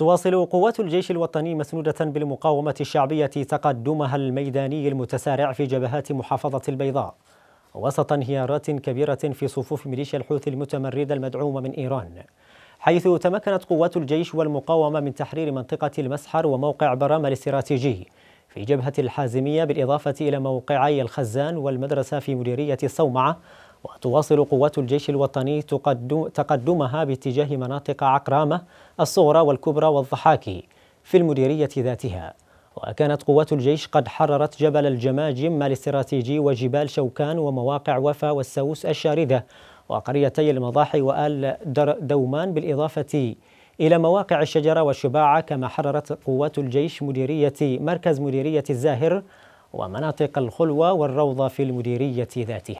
تواصل قوات الجيش الوطني مسنودة بالمقاومة الشعبية تقدمها الميداني المتسارع في جبهات محافظة البيضاء وسط انهيارات كبيرة في صفوف ميليشيا الحوثي المتمردة المدعومة من إيران حيث تمكنت قوات الجيش والمقاومة من تحرير منطقة المسحر وموقع برام الاستراتيجي في جبهة الحازمية بالإضافة إلى موقعي الخزان والمدرسة في مديرية الصومعة وتواصل قوات الجيش الوطني تقدمها باتجاه مناطق عقرامة الصغرى والكبرى والضحاكي في المديرية ذاتها وكانت قوات الجيش قد حررت جبل الجماجم الاستراتيجي وجبال شوكان ومواقع وفا والسوس الشاردة وقريتي المضاحي وآل دومان بالإضافة إلى مواقع الشجرة والشباعة كما حررت قوات الجيش مديرية مركز مديرية الزاهر ومناطق الخلوة والروضة في المديرية ذاتها